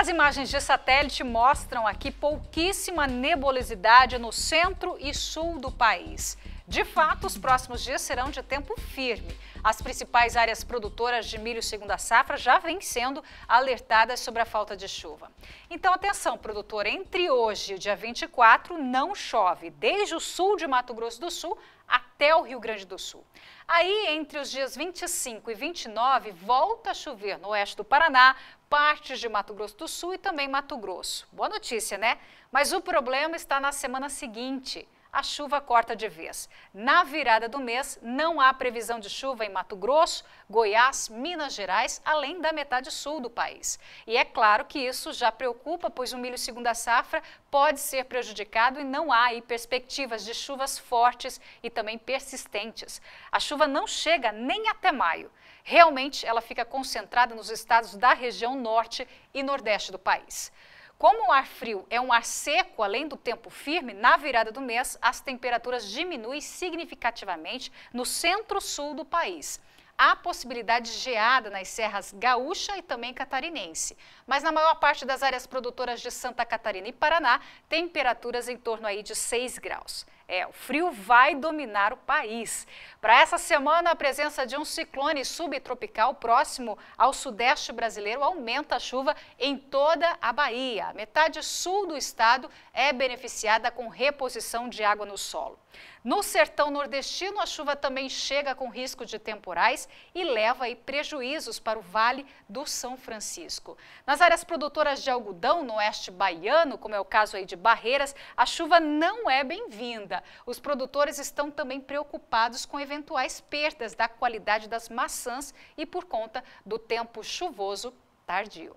As imagens de satélite mostram aqui pouquíssima nebulosidade no centro e sul do país. De fato, os próximos dias serão de tempo firme. As principais áreas produtoras de milho segunda safra já vêm sendo alertadas sobre a falta de chuva. Então, atenção, produtor, entre hoje e o dia 24 não chove, desde o sul de Mato Grosso do Sul até o Rio Grande do Sul. Aí, entre os dias 25 e 29, volta a chover no oeste do Paraná, partes de Mato Grosso do Sul e também Mato Grosso. Boa notícia, né? Mas o problema está na semana seguinte a chuva corta de vez. Na virada do mês, não há previsão de chuva em Mato Grosso, Goiás, Minas Gerais, além da metade sul do país. E é claro que isso já preocupa, pois o milho segunda safra pode ser prejudicado e não há aí perspectivas de chuvas fortes e também persistentes. A chuva não chega nem até maio. Realmente, ela fica concentrada nos estados da região norte e nordeste do país. Como o ar frio é um ar seco, além do tempo firme, na virada do mês as temperaturas diminuem significativamente no centro-sul do país há possibilidade de geada nas serras gaúcha e também catarinense. Mas na maior parte das áreas produtoras de Santa Catarina e Paraná, temperaturas em torno aí de 6 graus. É, o frio vai dominar o país. Para essa semana, a presença de um ciclone subtropical próximo ao sudeste brasileiro aumenta a chuva em toda a Bahia. metade sul do estado é beneficiada com reposição de água no solo. No sertão nordestino, a chuva também chega com risco de temporais e leva aí, prejuízos para o Vale do São Francisco. Nas áreas produtoras de algodão no oeste baiano, como é o caso aí de Barreiras, a chuva não é bem-vinda os produtores estão também preocupados com eventuais perdas da qualidade das maçãs e por conta do tempo chuvoso tardio.